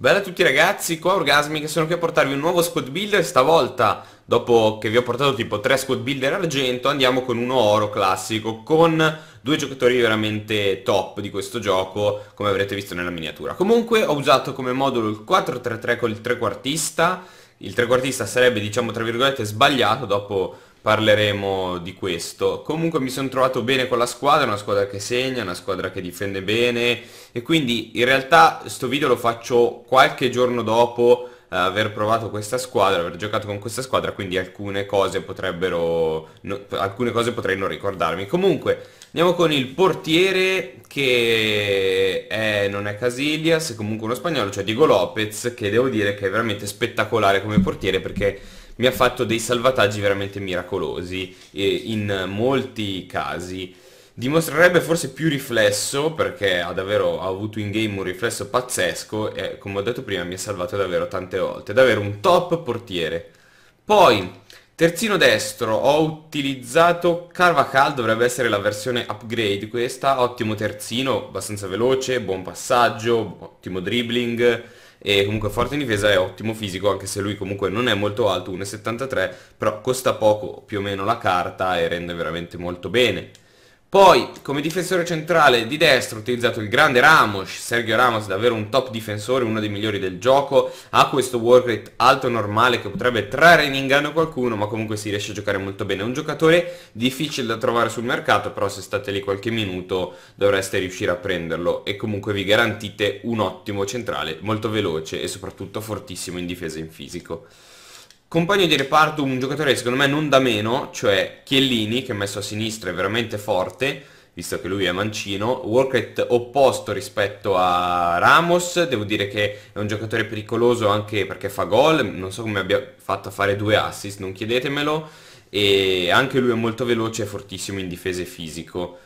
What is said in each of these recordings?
Bella a tutti ragazzi, qua Orgasmi che sono qui a portarvi un nuovo squad builder, stavolta dopo che vi ho portato tipo 3 squad builder argento andiamo con uno oro classico con due giocatori veramente top di questo gioco come avrete visto nella miniatura. Comunque ho usato come modulo il 4-3-3 con il trequartista, il trequartista sarebbe diciamo tra virgolette sbagliato dopo parleremo di questo. Comunque mi sono trovato bene con la squadra, una squadra che segna, una squadra che difende bene e quindi in realtà sto video lo faccio qualche giorno dopo eh, aver provato questa squadra, aver giocato con questa squadra, quindi alcune cose potrebbero no, alcune cose potrei non ricordarmi. Comunque, andiamo con il portiere che è, non è Casillas, comunque uno spagnolo, cioè Diego Lopez, che devo dire che è veramente spettacolare come portiere perché mi ha fatto dei salvataggi veramente miracolosi in molti casi. Dimostrerebbe forse più riflesso perché ha davvero ha avuto in game un riflesso pazzesco e come ho detto prima mi ha salvato davvero tante volte. Davvero un top portiere. Poi Terzino destro, ho utilizzato Carvacal, dovrebbe essere la versione upgrade questa, ottimo terzino, abbastanza veloce, buon passaggio, ottimo dribbling, e comunque forte in difesa e ottimo fisico anche se lui comunque non è molto alto, 1,73, però costa poco più o meno la carta e rende veramente molto bene. Poi come difensore centrale di destra ho utilizzato il grande Ramos, Sergio Ramos davvero un top difensore, uno dei migliori del gioco, ha questo work rate alto normale che potrebbe trarre in inganno qualcuno ma comunque si riesce a giocare molto bene, è un giocatore difficile da trovare sul mercato però se state lì qualche minuto dovreste riuscire a prenderlo e comunque vi garantite un ottimo centrale, molto veloce e soprattutto fortissimo in difesa e in fisico. Compagno di reparto, un giocatore secondo me non da meno, cioè Chiellini, che messo a sinistra è veramente forte, visto che lui è mancino, Worket opposto rispetto a Ramos, devo dire che è un giocatore pericoloso anche perché fa gol, non so come abbia fatto a fare due assist, non chiedetemelo, e anche lui è molto veloce e fortissimo in difesa e fisico.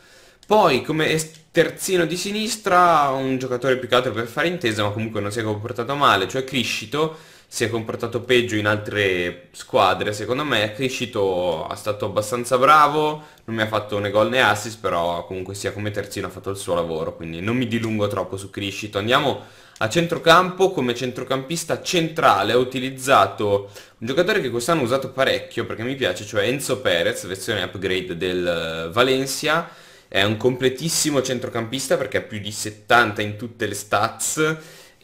Poi come terzino di sinistra, un giocatore più che altro per fare intesa, ma comunque non si è comportato male, cioè Criscito, si è comportato peggio in altre squadre, secondo me è crescito, è stato abbastanza bravo, non mi ha fatto né gol né assist, però comunque sia come terzino ha fatto il suo lavoro, quindi non mi dilungo troppo su crescito. Andiamo a centrocampo, come centrocampista centrale ho utilizzato un giocatore che quest'anno ho usato parecchio perché mi piace, cioè Enzo Perez, versione upgrade del Valencia, è un completissimo centrocampista perché ha più di 70 in tutte le stats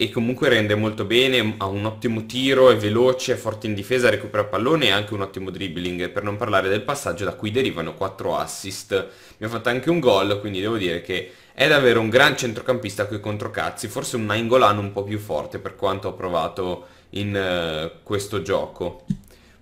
e comunque rende molto bene, ha un ottimo tiro, è veloce, è forte in difesa, recupera pallone e anche un ottimo dribbling, per non parlare del passaggio da cui derivano 4 assist. Mi ha fatto anche un gol, quindi devo dire che è davvero un gran centrocampista coi controcazzi, forse un Nainggolan un po' più forte per quanto ho provato in uh, questo gioco.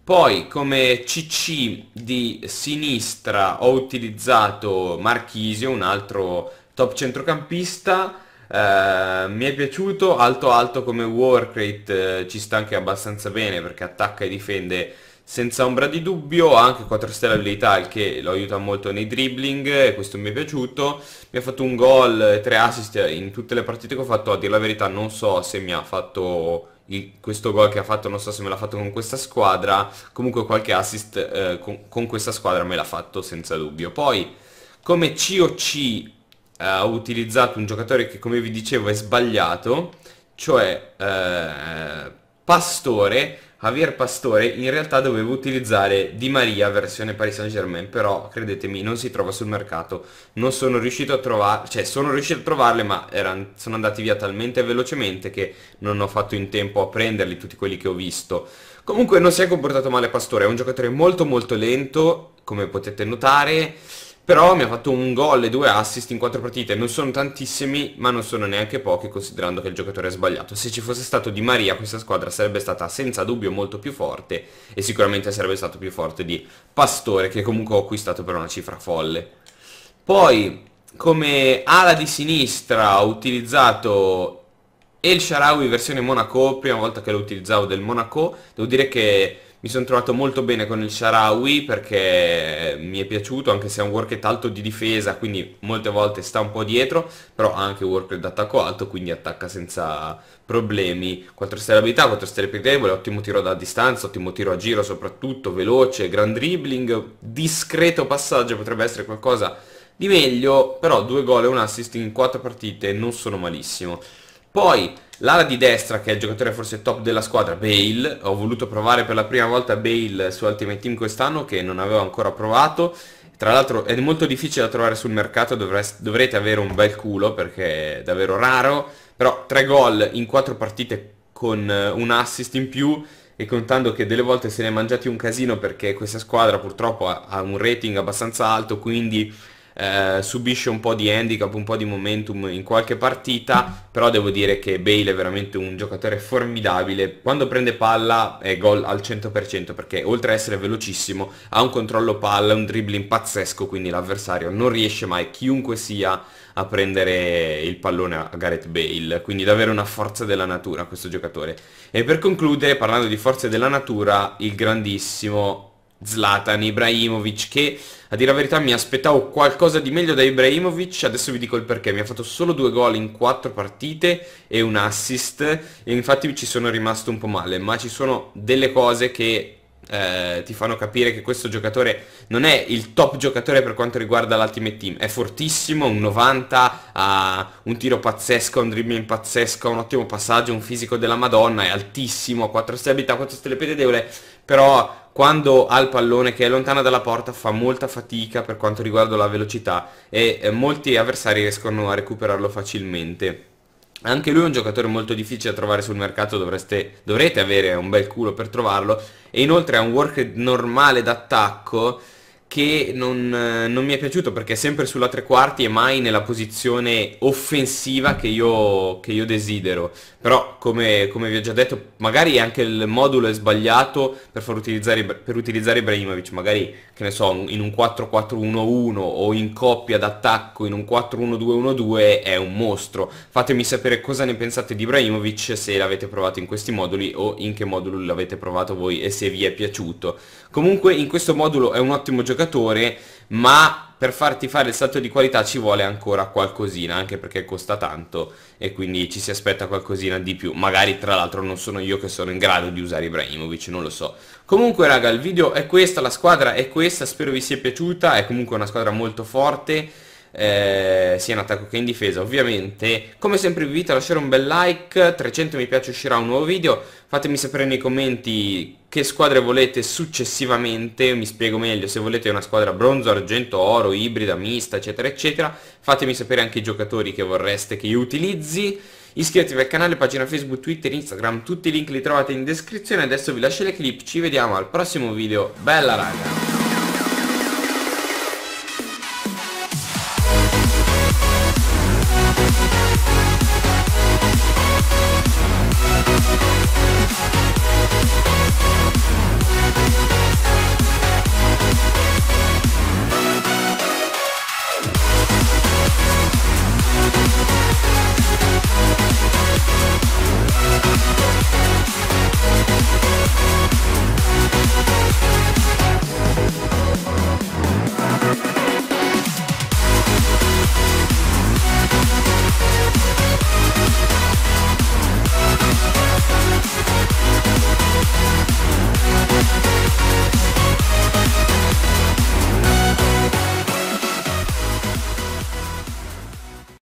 Poi come CC di sinistra ho utilizzato Marchisio, un altro top centrocampista, eh, mi è piaciuto, alto alto come war rate, eh, ci sta anche abbastanza bene perché attacca e difende senza ombra di dubbio, ha anche 4 stelle abilità il che lo aiuta molto nei dribbling e questo mi è piaciuto, mi ha fatto un gol, e 3 assist in tutte le partite che ho fatto, a dire la verità non so se mi ha fatto il, questo gol che ha fatto, non so se me l'ha fatto con questa squadra, comunque qualche assist eh, con, con questa squadra me l'ha fatto senza dubbio. Poi come COC eh, ha utilizzato un giocatore che come vi dicevo è sbagliato, cioè eh, Pastore, Javier Pastore in realtà dovevo utilizzare Di Maria versione Paris Saint Germain, però credetemi non si trova sul mercato, non sono riuscito a trovarle, cioè sono riuscito a trovarle ma erano, sono andati via talmente velocemente che non ho fatto in tempo a prenderli tutti quelli che ho visto. Comunque non si è comportato male Pastore, è un giocatore molto molto lento, come potete notare, però mi ha fatto un gol e due assist in quattro partite, non sono tantissimi ma non sono neanche pochi considerando che il giocatore è sbagliato, se ci fosse stato Di Maria questa squadra sarebbe stata senza dubbio molto più forte e sicuramente sarebbe stato più forte di Pastore che comunque ho acquistato per una cifra folle. Poi come ala di sinistra ho utilizzato El Sharawi versione Monaco, prima volta che lo utilizzavo del Monaco, devo dire che mi sono trovato molto bene con il Sharawi perché mi è piaciuto, anche se è un worklet alto di difesa, quindi molte volte sta un po' dietro, però ha anche un worklet d'attacco alto, quindi attacca senza problemi. 4 stelle abilità, 4 stelle pieghevole, ottimo tiro da distanza, ottimo tiro a giro soprattutto, veloce, gran dribbling, discreto passaggio, potrebbe essere qualcosa di meglio, però due gol e un assist in 4 partite non sono malissimo. Poi L'ala di destra, che è il giocatore forse top della squadra, Bale, ho voluto provare per la prima volta Bale su Ultimate Team quest'anno che non avevo ancora provato. Tra l'altro è molto difficile da trovare sul mercato, dovreste, dovrete avere un bel culo perché è davvero raro, però 3 gol in 4 partite con eh, un assist in più e contando che delle volte se ne è mangiati un casino perché questa squadra purtroppo ha, ha un rating abbastanza alto, quindi eh, subisce un po' di handicap, un po' di momentum in qualche partita, però devo dire che Bale è veramente un giocatore formidabile, quando prende palla è gol al 100% perché oltre a essere velocissimo ha un controllo palla, un dribbling pazzesco, quindi l'avversario non riesce mai, chiunque sia, a prendere il pallone a Gareth Bale, quindi davvero una forza della natura questo giocatore. E per concludere, parlando di forze della natura, il grandissimo Zlatan Ibrahimovic che a dire la verità mi aspettavo qualcosa di meglio da Ibrahimovic, adesso vi dico il perché, mi ha fatto solo due gol in quattro partite e un assist e infatti ci sono rimasto un po' male, ma ci sono delle cose che eh, ti fanno capire che questo giocatore non è il top giocatore per quanto riguarda l'ultimate team, è fortissimo, un 90, ha un tiro pazzesco, un dribbling pazzesco, un ottimo passaggio, un fisico della Madonna, è altissimo, 4 stelle abilità, 4 stelle pededevole, però quando ha il pallone che è lontana dalla porta fa molta fatica per quanto riguarda la velocità e eh, molti avversari riescono a recuperarlo facilmente. Anche lui è un giocatore molto difficile da trovare sul mercato, dovreste, dovrete avere un bel culo per trovarlo e inoltre ha un work normale d'attacco che non, eh, non, mi è piaciuto perché è sempre sulla tre quarti e mai nella posizione offensiva che io, che io desidero. Però come, come, vi ho già detto magari anche il modulo è sbagliato per, far utilizzare, per utilizzare Ibrahimovic, magari che ne so in un 4-4-1-1 o in coppia d'attacco in un 4-1-2-1-2 è un mostro. Fatemi sapere cosa ne pensate di Ibrahimovic se l'avete provato in questi moduli o in che modulo l'avete provato voi e se vi è piaciuto. Comunque in questo modulo è un ottimo giocatore giocatore, ma per farti fare il salto di qualità ci vuole ancora qualcosina, anche perché costa tanto e quindi ci si aspetta qualcosina di più. Magari tra l'altro non sono io che sono in grado di usare Ibrahimovic, non lo so. Comunque raga, il video è questo, la squadra è questa, spero vi sia piaciuta, è comunque una squadra molto forte eh, sia in attacco che in difesa ovviamente come sempre vi invito a lasciare un bel like 300 mi piace uscirà un nuovo video fatemi sapere nei commenti che squadre volete successivamente mi spiego meglio se volete una squadra bronzo argento oro ibrida mista eccetera eccetera fatemi sapere anche i giocatori che vorreste che io utilizzi Iscrivetevi al canale, pagina Facebook, Twitter, Instagram, tutti i link li trovate in descrizione. Adesso vi lascio le clip, ci vediamo al prossimo video. Bella raga!